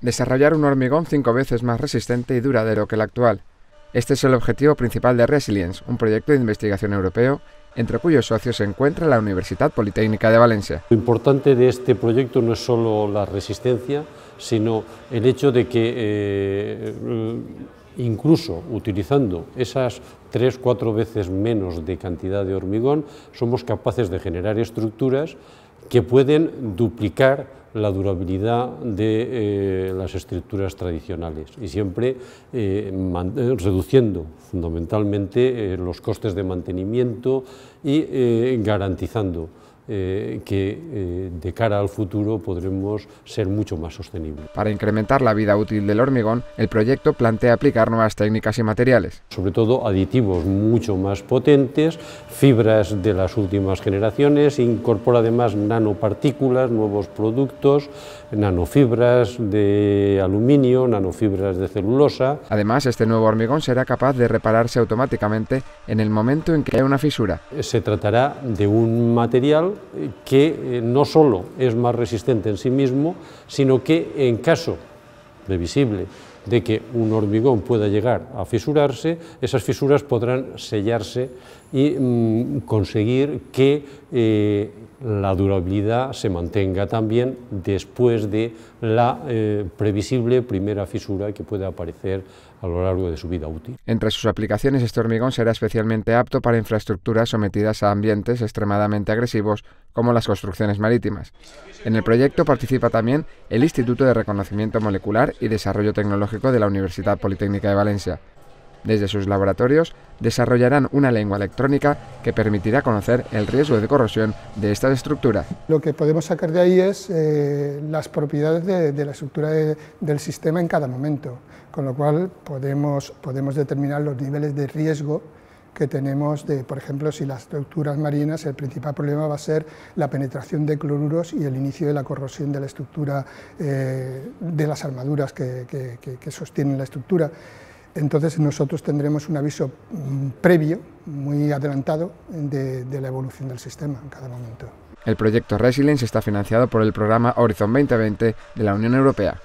desarrollar un hormigón cinco veces más resistente y duradero que el actual. Este es el objetivo principal de Resilience, un proyecto de investigación europeo entre cuyos socios se encuentra la Universidad Politécnica de Valencia. Lo importante de este proyecto no es solo la resistencia, sino el hecho de que eh, incluso utilizando esas tres, cuatro veces menos de cantidad de hormigón, somos capaces de generar estructuras que pueden duplicar la durabilidad de eh, las estructuras tradicionales y siempre eh, eh, reduciendo fundamentalmente los costes de mantenimiento y garantizando eh, que eh, de cara al futuro podremos ser mucho más sostenibles. Para incrementar la vida útil del hormigón, el proyecto plantea aplicar nuevas técnicas y materiales. Sobre todo aditivos mucho más potentes, fibras de las últimas generaciones, incorpora además nanopartículas, nuevos productos, nanofibras de aluminio, nanofibras de celulosa. Además, este nuevo hormigón será capaz de repararse automáticamente en el momento en que haya una fisura. Se tratará de un material que eh, no solo es más resistente en sí mismo, sino que en caso previsible de que un hormigón pueda llegar a fisurarse, esas fisuras podrán sellarse y mm, conseguir que eh, la durabilidad se mantenga también después de la eh, previsible primera fisura que pueda aparecer a lo largo de su vida útil. Entre sus aplicaciones, este hormigón será especialmente apto para infraestructuras sometidas a ambientes extremadamente agresivos como las construcciones marítimas. En el proyecto participa también el Instituto de Reconocimiento Molecular y Desarrollo Tecnológico de la Universidad Politécnica de Valencia. Desde sus laboratorios desarrollarán una lengua electrónica que permitirá conocer el riesgo de corrosión de esta estructura Lo que podemos sacar de ahí es eh, las propiedades de, la estructura del sistema en cada momento, con lo cual podemos determinar los niveles de riesgo que tenemos de, por ejemplo, si las estructuras marinas, el principal problema va a ser la penetración de cloruros y el inicio de la corrosión de la estructura, eh, de las armaduras que, sostienen la estructura. Entonces nosotros tendremos un aviso mm, previo, muy adelantado, de, de, la evolución del sistema en cada momento. El proyecto Resilience está financiado por el programa Horizon 2020 de la Unión Europea